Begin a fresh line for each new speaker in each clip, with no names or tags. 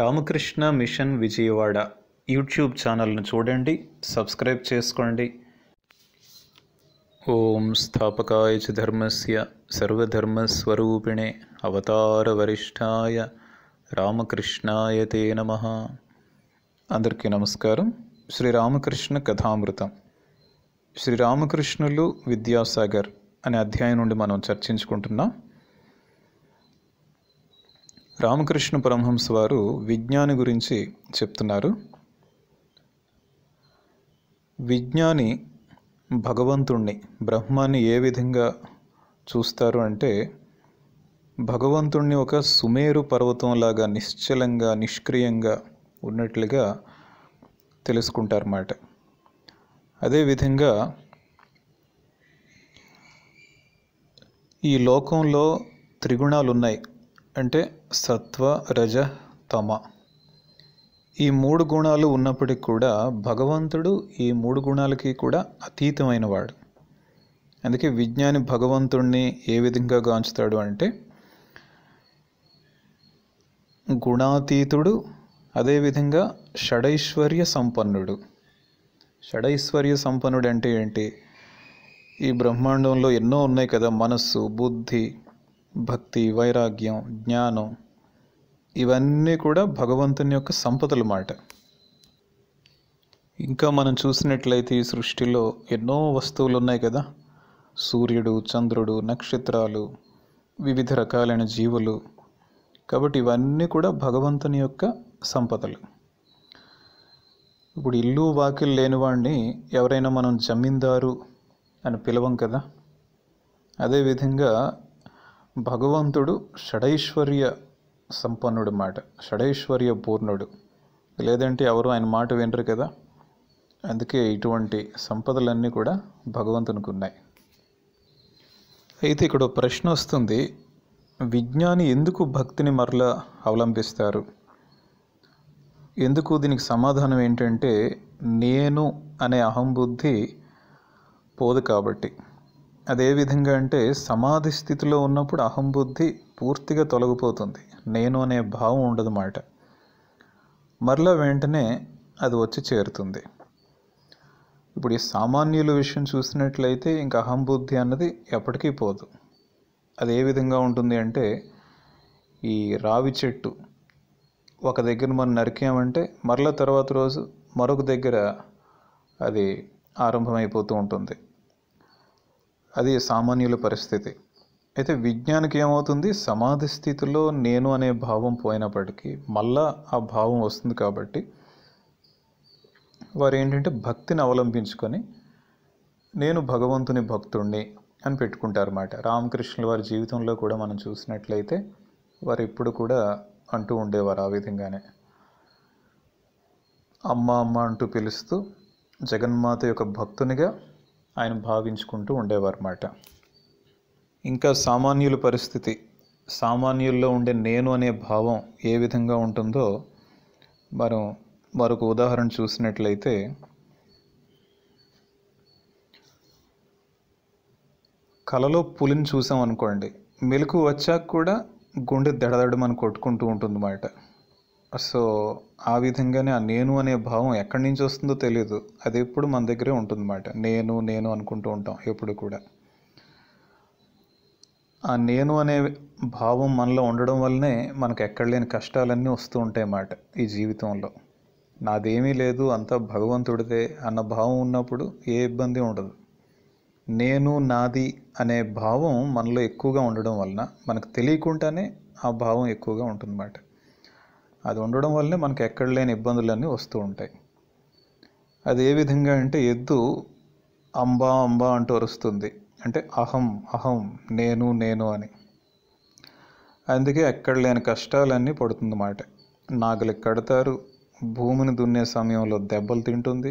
Ramakrishna machine Vijayawada YouTube ఛానల్ను చూడండి subscribe చేసుకోండి ఓం స్థాపకాయ చ ధర్మస్య సర్వధర్మస్వరూపిణే అవతార వరిష్టాయ రామకృష్ణాయ తే నమ అందరికీ నమస్కారం శ్రీరామకృష్ణ కథామృతం శ్రీరామకృష్ణులు విద్యాసాగర్ అనే అధ్యాయం నుండి మనం చర్చించుకుంటున్నాం రామకృష్ణ పరమహంస వారు విజ్ఞాని గురించి చెప్తున్నారు విజ్ఞాని భగవంతుణ్ణి బ్రహ్మాన్ని ఏ విధంగా చూస్తారు అంటే భగవంతుణ్ణి ఒక సుమేరు పర్వతంలాగా నిశ్చలంగా నిష్క్రియంగా ఉన్నట్లుగా తెలుసుకుంటారన్నమాట అదేవిధంగా ఈ లోకంలో త్రిగుణాలు ఉన్నాయి అంటే సత్వ రజ తమ ఈ మూడు గుణాలు ఉన్నప్పటికీ కూడా భగవంతుడు ఈ మూడు గుణాలకి కూడా అతీతమైనవాడు అందుకే విజ్ఞాని భగవంతుణ్ణి ఏ విధంగా గాంచుతాడు అంటే గుణాతీతుడు అదేవిధంగా షడైశ్వర్య సంపన్నుడు షడైశ్వర్య సంపన్నుడు అంటే ఏంటి ఈ బ్రహ్మాండంలో ఎన్నో ఉన్నాయి కదా మనస్సు బుద్ధి భక్తి వైరాగ్యం జ్ఞానం ఇవన్నీ కూడా భగవంతుని యొక్క సంపదలు మాట ఇంకా మనం చూసినట్లయితే ఈ సృష్టిలో ఎన్నో వస్తువులు ఉన్నాయి కదా సూర్యుడు చంద్రుడు నక్షత్రాలు వివిధ రకాలైన జీవులు కాబట్టి ఇవన్నీ కూడా భగవంతుని యొక్క సంపదలు ఇప్పుడు ఇల్లు వాకిలు లేనివాడిని ఎవరైనా మనం జమీందారు అని పిలవం కదా అదేవిధంగా భగవంతుడు షడైశ్వర్య సంపన్నుడు మాట షడైశ్వర్య పూర్ణుడు లేదంటే ఎవరు ఆయన మాట వినరు కదా అందుకే ఇటువంటి సంపదలన్నీ కూడా భగవంతునికి ఉన్నాయి అయితే ఇక్కడ ప్రశ్న వస్తుంది విజ్ఞాని ఎందుకు భక్తిని మరలా అవలంబిస్తారు ఎందుకు దీనికి సమాధానం ఏంటంటే నేను అనే అహంబుద్ధి పోదు కాబట్టి అదేవిధంగా అంటే సమాధి స్థితిలో ఉన్నప్పుడు అహంబుద్ధి పూర్తిగా తొలగిపోతుంది నేను అనే భావం ఉండదు మాట మరలా వెంటనే అది వచ్చి చేరుతుంది ఇప్పుడు ఈ సామాన్యుల విషయం చూసినట్లయితే ఇంకా అహంబుద్ధి అన్నది ఎప్పటికీ పోదు అది ఏ విధంగా ఉంటుంది అంటే ఈ రావి చెట్టు ఒక దగ్గర మనం నరికామంటే మరల తర్వాత రోజు మరొక దగ్గర అది ఆరంభమైపోతూ ఉంటుంది అది సామాన్యుల పరిస్థితి అయితే విజ్ఞానికి ఏమవుతుంది సమాధి స్థితిలో నేను అనే భావం పోయినప్పటికీ మళ్ళా ఆ భావం వస్తుంది కాబట్టి వారు ఏంటంటే భక్తిని అవలంబించుకొని నేను భగవంతుని భక్తుణ్ణి అని పెట్టుకుంటారు అన్నమాట రామకృష్ణుల వారి జీవితంలో కూడా మనం చూసినట్లయితే వారు ఎప్పుడు కూడా అంటూ ఉండేవారు ఆ విధంగానే అమ్మ అమ్మ అంటూ పిలుస్తూ జగన్మాత యొక్క భక్తునిగా ఆయన భావించుకుంటూ ఉండేవారన్నమాట ఇంకా సామాన్యుల పరిస్థితి సామాన్యుల్లో ఉండే నేను అనే భావం ఏ విధంగా ఉంటుందో మనం మరొక ఉదాహరణ చూసినట్లయితే కలలో పులిని చూసాం అనుకోండి మెలకు వచ్చాక కూడా గుండె దడదడమని కొట్టుకుంటూ ఉంటుంది అన్నమాట సో ఆ విధంగానే ఆ నేను అనే భావం ఎక్కడి నుంచి వస్తుందో తెలియదు అది ఎప్పుడు మన దగ్గరే ఉంటుందన్నమాట నేను నేను అనుకుంటూ ఉంటాం ఎప్పుడు కూడా ఆ నేను అనే భావం మనలో ఉండడం వల్లనే మనకు ఎక్కడ లేని కష్టాలన్నీ వస్తూ ఉంటాయి మాట ఈ జీవితంలో నాదేమీ లేదు అంతా భగవంతుడిదే అన్న భావం ఉన్నప్పుడు ఏ ఇబ్బంది ఉండదు నేను నాది అనే భావం మనలో ఎక్కువగా ఉండడం వలన మనకు తెలియకుండానే ఆ భావం ఎక్కువగా ఉంటుందన్నమాట అది ఉండడం వల్లనే మనకు ఎక్కడ లేని ఇబ్బందులన్నీ వస్తూ ఉంటాయి అది ఏ విధంగా అంటే ఎద్దు అంబా అంబా అంటూ అరుస్తుంది అంటే అహం అహం నేను నేను అని అందుకే ఎక్కడ లేని కష్టాలన్నీ మాట నాగలి కడతారు భూమిని దున్నే సమయంలో దెబ్బలు తింటుంది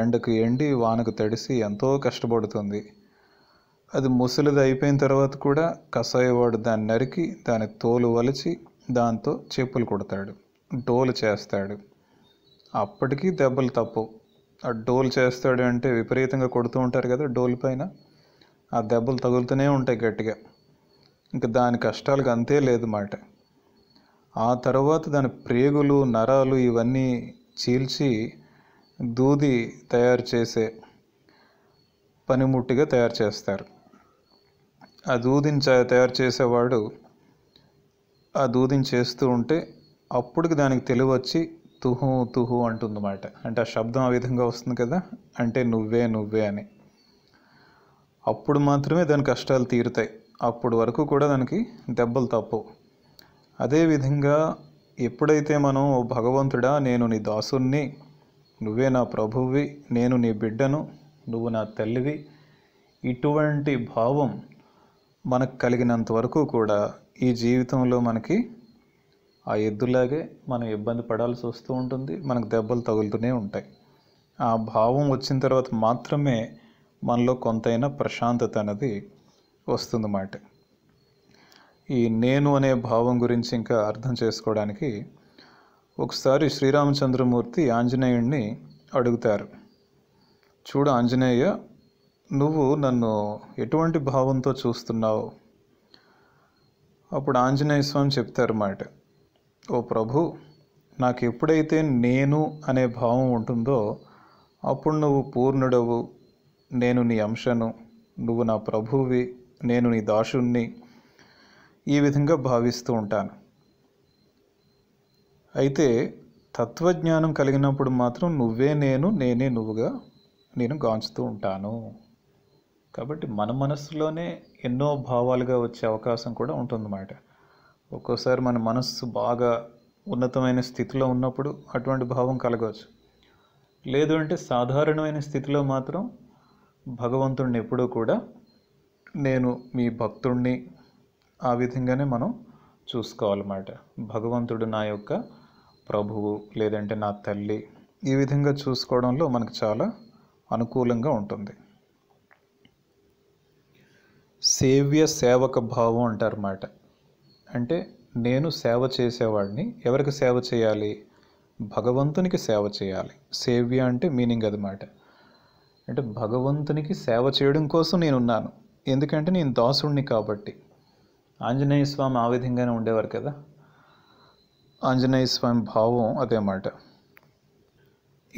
ఎండకు ఎండి వానకు తడిసి ఎంతో కష్టపడుతుంది అది ముసలిది అయిపోయిన తర్వాత కూడా కషాయవాడు దాన్ని నరికి దాని తోలు వలిచి దాంతో చెప్పులు కొడతాడు డోలు చేస్తాడు అప్పటికీ దెబ్బలు తప్పు ఆ డోలు చేస్తాడు అంటే విపరీతంగా కొడుతూ ఉంటారు కదా డోలు పైన ఆ దెబ్బలు తగులుతూనే ఉంటాయి గట్టిగా ఇంకా దాని కష్టాలకు అంతే లేదు మాట ఆ తర్వాత దాని ప్రేగులు నరాలు ఇవన్నీ చీల్చి దూది తయారు చేసే పనిముట్టిగా తయారు చేస్తారు ఆ దూదిని తయారు చేసేవాడు ఆ దూదిని చేస్తూ ఉంటే అప్పటికి దానికి తెలివచ్చి తుహు తుహు అంటుందన్నమాట అంటే ఆ శబ్దం ఆ విధంగా వస్తుంది కదా అంటే నువ్వే నువ్వే అని అప్పుడు మాత్రమే దాని కష్టాలు తీరుతాయి అప్పుడు వరకు కూడా దానికి దెబ్బలు తప్పవు అదేవిధంగా ఎప్పుడైతే మనం ఓ భగవంతుడా నేను నీ దాసుని నువ్వే నా ప్రభువి నేను నీ బిడ్డను నువ్వు నా తల్లివి ఇటువంటి భావం మనకు కలిగినంత వరకు కూడా ఈ జీవితంలో మనకి ఆ ఎద్దులాగే మనం ఇబ్బంది పడాల్సి వస్తూ ఉంటుంది మనకు దెబ్బలు తగులుతూనే ఉంటాయి ఆ భావం వచ్చిన తర్వాత మాత్రమే మనలో కొంతైనా ప్రశాంతత అనేది వస్తుందన్నమాట ఈ నేను అనే భావం గురించి ఇంకా అర్థం చేసుకోవడానికి ఒకసారి శ్రీరామచంద్రమూర్తి ఆంజనేయుడిని అడుగుతారు చూడు ఆంజనేయ నువ్వు నన్ను ఎటువంటి భావంతో చూస్తున్నావు అప్పుడు ఆంజనేయ స్వామి చెప్తారు మాట ఓ ప్రభు నాకు ఎప్పుడైతే నేను అనే భావం ఉంటుందో అప్పుడు నువ్వు పూర్ణుడవు నేను నీ అంశను నువ్వు నా ప్రభువి నేను నీ దాసుణ్ణి ఈ విధంగా భావిస్తూ ఉంటాను అయితే తత్వజ్ఞానం కలిగినప్పుడు మాత్రం నువ్వే నేను నేనే నువ్వుగా నేను గాంచుతూ ఉంటాను కాబట్టి మన మనస్సులోనే ఎన్నో భావాలుగా వచ్చే అవకాశం కూడా ఉంటుందన్నమాట ఒక్కోసారి మన మనస్సు బాగా ఉన్నతమైన స్థితిలో ఉన్నప్పుడు అటువంటి భావం కలగవచ్చు లేదు అంటే సాధారణమైన స్థితిలో మాత్రం భగవంతుడిని ఎప్పుడూ కూడా నేను మీ భక్తుణ్ణి ఆ విధంగానే మనం చూసుకోవాలన్నమాట భగవంతుడు నా యొక్క ప్రభువు లేదంటే నా తల్లి ఈ విధంగా చూసుకోవడంలో మనకు చాలా అనుకూలంగా ఉంటుంది సేవ్య సేవక భావం అంటారు అన్నమాట అంటే నేను సేవ చేసేవాడిని ఎవరికి సేవ చేయాలి భగవంతునికి సేవ చేయాలి సేవ్య అంటే మీనింగ్ అన్నమాట అంటే భగవంతునికి సేవ చేయడం కోసం నేనున్నాను ఎందుకంటే నేను దాసుడిని కాబట్టి ఆంజనేయ స్వామి ఆ విధంగానే ఉండేవారు కదా ఆంజనేయ స్వామి భావం అదేమాట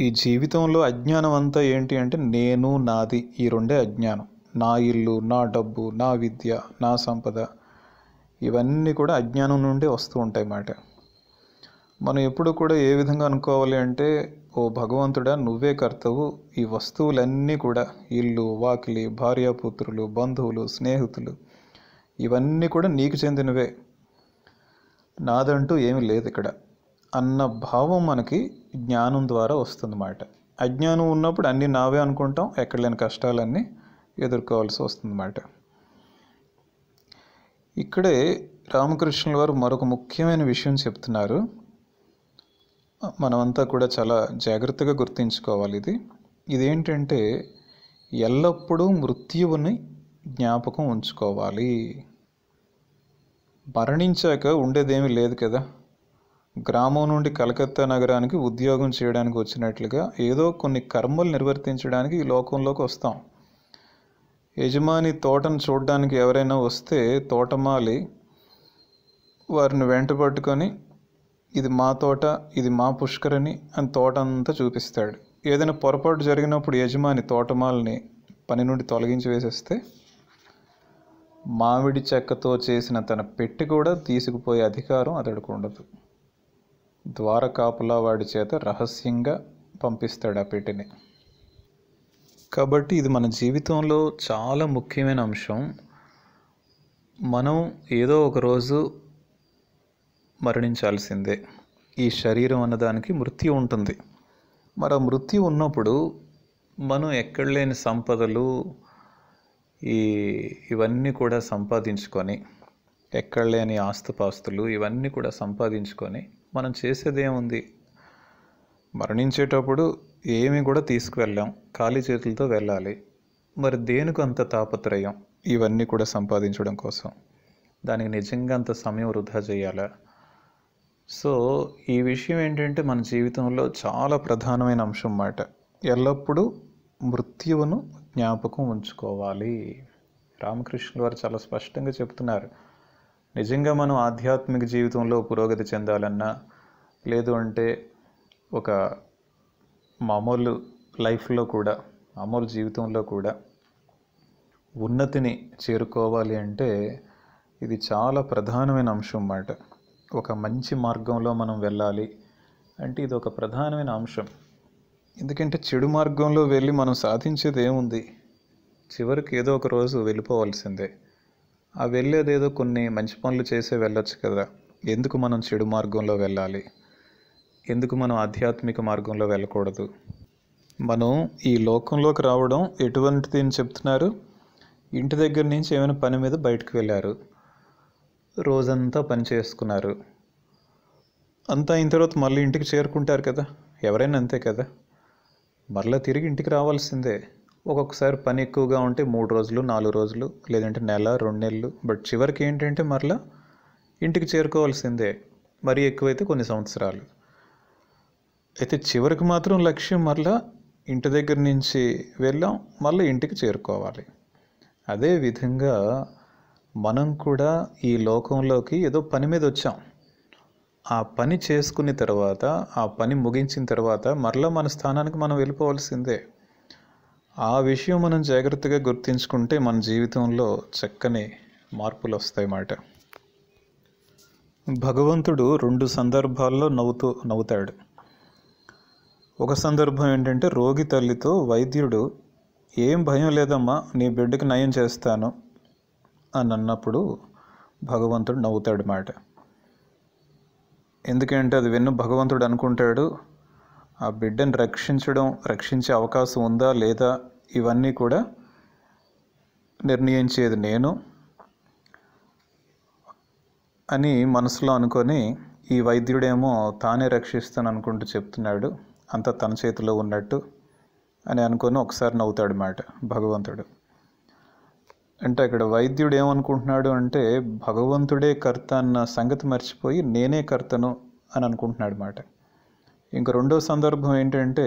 ఈ జీవితంలో అజ్ఞానం అంతా ఏంటి అంటే నేను నాది ఈ రెండే అజ్ఞానం నా ఇల్లు నా డబ్బు నా విద్య నా సంపద ఇవన్నీ కూడా అజ్ఞానం నుండి వస్తూ ఉంటాయి మాట మనం ఎప్పుడు కూడా ఏ విధంగా అనుకోవాలి అంటే ఓ భగవంతుడా నువ్వే కర్తవు ఈ వస్తువులన్నీ కూడా ఇల్లు వాకిలి భార్యాపుత్రులు బంధువులు స్నేహితులు ఇవన్నీ కూడా నీకు చెందినవే నాదంటూ ఏమీ లేదు ఇక్కడ అన్న భావం మనకి జ్ఞానం ద్వారా వస్తుందన్నమాట అజ్ఞానం ఉన్నప్పుడు అన్నీ నావే అనుకుంటాం ఎక్కడ లేని కష్టాలన్నీ ఎదుర్కోవాల్సి వస్తుందన్నమాట ఇక్కడే రామకృష్ణుల వారు మరొక ముఖ్యమైన విషయం చెప్తున్నారు మనమంతా కూడా చాలా జాగ్రత్తగా గుర్తించుకోవాలి ఇది ఇదేంటంటే ఎల్లప్పుడూ మృత్యువుని జ్ఞాపకం ఉంచుకోవాలి మరణించాక ఉండేదేమీ లేదు కదా గ్రామం నుండి కలకత్తా నగరానికి ఉద్యోగం చేయడానికి వచ్చినట్లుగా ఏదో కొన్ని కర్మలు నిర్వర్తించడానికి ఈ లోకంలోకి వస్తాం యజమాని తోటను చూడడానికి ఎవరైనా వస్తే తోటమాలి వారిని వెంట పట్టుకొని ఇది మా తోట ఇది మా పుష్కరణి అని తోట అంతా చూపిస్తాడు ఏదైనా పొరపాటు జరిగినప్పుడు యజమాని తోటమాలని పని నుండి తొలగించి వేసేస్తే మామిడి చెక్కతో చేసిన తన పెట్టి కూడా తీసుకుపోయే అధికారం అతడికి ఉండదు ద్వారకాపులా వాడి చేత రహస్యంగా పంపిస్తాడు ఆ పెట్టిని కాబట్టి ఇది మన జీవితంలో చాలా ముఖ్యమైన అంశం మనం ఏదో ఒకరోజు మరణించాల్సిందే ఈ శరీరం అన్నదానికి మృత్యు ఉంటుంది మరి ఆ మృత్యు ఉన్నప్పుడు మనం ఎక్కడ లేని సంపదలు ఈ ఇవన్నీ కూడా సంపాదించుకొని ఎక్కడ లేని ఆస్తుపాస్తులు ఇవన్నీ కూడా సంపాదించుకొని మనం చేసేదేముంది మరణించేటప్పుడు ఏమి కూడా తీసుకువెళ్ళాం ఖాళీ చేతులతో వెళ్ళాలి మరి దేనికి అంత తాపత్రయం ఇవన్నీ కూడా సంపాదించడం కోసం దానికి నిజంగా అంత సమయం వృధా చేయాలా సో ఈ విషయం ఏంటంటే మన జీవితంలో చాలా ప్రధానమైన అంశం అన్నమాట ఎల్లప్పుడూ మృత్యువును జ్ఞాపకం ఉంచుకోవాలి రామకృష్ణుల వారు చాలా స్పష్టంగా చెప్తున్నారు నిజంగా మనం ఆధ్యాత్మిక జీవితంలో పురోగతి చెందాలన్నా లేదు అంటే ఒక మామూలు లైఫ్లో కూడా మామూలు జీవితంలో కూడా ఉన్నతిని చేరుకోవాలి అంటే ఇది చాలా ప్రధానమైన అంశం అన్నమాట ఒక మంచి మార్గంలో మనం వెళ్ళాలి అంటే ఇది ఒక ప్రధానమైన అంశం ఎందుకంటే చెడు మార్గంలో వెళ్ళి మనం సాధించేది ఏముంది చివరికి ఏదో ఒక రోజు వెళ్ళిపోవాల్సిందే ఆ వెళ్ళేదేదో కొన్ని మంచి పనులు చేసే వెళ్ళొచ్చు కదా ఎందుకు మనం చెడు మార్గంలో వెళ్ళాలి ఎందుకు మనం ఆధ్యాత్మిక మార్గంలో వెళ్ళకూడదు మనం ఈ లోకంలోకి రావడం ఎటువంటిది అని చెప్తున్నారు ఇంటి దగ్గర నుంచి ఏమైనా పని మీద బయటకు వెళ్ళారు రోజంతా పని చేసుకున్నారు అంతా అయిన తర్వాత మళ్ళీ ఇంటికి చేరుకుంటారు కదా ఎవరైనా అంతే కదా మరలా తిరిగి ఇంటికి రావాల్సిందే ఒక్కొక్కసారి పని ఎక్కువగా ఉంటే మూడు రోజులు నాలుగు రోజులు లేదంటే నెల రెండు నెలలు బట్ చివరికి ఏంటంటే మరలా ఇంటికి చేరుకోవాల్సిందే మరీ ఎక్కువైతే కొన్ని సంవత్సరాలు అయితే చివరికి మాత్రం లక్ష్యం మళ్ళా ఇంటి దగ్గర నుంచి వెళ్ళాం మళ్ళీ ఇంటికి చేరుకోవాలి అదే విధంగా మనం కూడా ఈ లోకంలోకి ఏదో పని మీద వచ్చాం ఆ పని చేసుకున్న తర్వాత ఆ పని ముగించిన తర్వాత మరలా మన స్థానానికి మనం వెళ్ళిపోవాల్సిందే ఆ విషయం మనం జాగ్రత్తగా గుర్తించుకుంటే మన జీవితంలో చక్కని మార్పులు వస్తాయి మాట భగవంతుడు రెండు సందర్భాల్లో నవ్వుతూ నవ్వుతాడు ఒక సందర్భం ఏంటంటే రోగి తల్లితో వైద్యుడు ఏం భయం లేదమ్మా నీ బిడ్డకి నయం చేస్తాను అని అన్నప్పుడు భగవంతుడు నవ్వుతాడు మాట ఎందుకంటే అది విన్ను భగవంతుడు అనుకుంటాడు ఆ బిడ్డను రక్షించడం రక్షించే అవకాశం ఉందా లేదా ఇవన్నీ కూడా నిర్ణయించేది నేను అని మనసులో అనుకొని ఈ వైద్యుడేమో తానే రక్షిస్తాను అనుకుంటూ చెప్తున్నాడు అంతా తన చేతిలో ఉన్నట్టు అని అనుకొని ఒకసారి నవ్వుతాడు మాట భగవంతుడు అంటే అక్కడ వైద్యుడు ఏమనుకుంటున్నాడు అంటే భగవంతుడే కర్త అన్న సంగతి మర్చిపోయి నేనే కర్తను అని అనుకుంటున్నాడు మాట ఇంక రెండో సందర్భం ఏంటంటే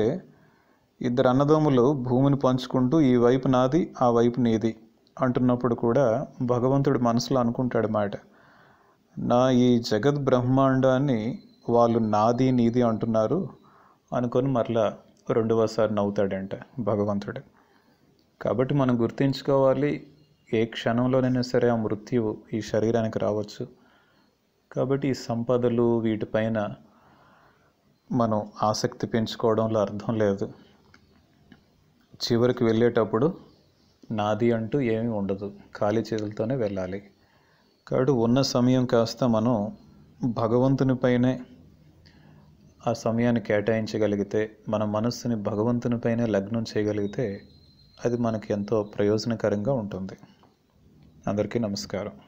ఇద్దరు అన్నదమ్ములు భూమిని పంచుకుంటూ ఈ వైపు నాది ఆ వైపు నీది అంటున్నప్పుడు కూడా భగవంతుడు మనసులో అనుకుంటాడు మాట నా ఈ జగద్ బ్రహ్మాండాన్ని వాళ్ళు నాది నీది అంటున్నారు అనుకొని మరలా రెండవసారి నవ్వుతాడంట భగవంతుడు కాబట్టి మనం గుర్తుంచుకోవాలి ఏ క్షణంలోనైనా సరే ఆ మృత్యువు ఈ శరీరానికి రావచ్చు కాబట్టి ఈ సంపదలు వీటిపైన మనం ఆసక్తి పెంచుకోవడంలో అర్థం లేదు చివరికి వెళ్ళేటప్పుడు నాది అంటూ ఏమీ ఉండదు ఖాళీ చేతులతోనే వెళ్ళాలి కాబట్టి ఉన్న సమయం కాస్త మనం భగవంతుని పైనే ఆ సమయాన్ని కేటాయించగలిగితే మన మనస్సుని భగవంతునిపైనే లగ్నం చేయగలిగితే అది మనకి ఎంతో ప్రయోజనకరంగా ఉంటుంది అందరికీ నమస్కారం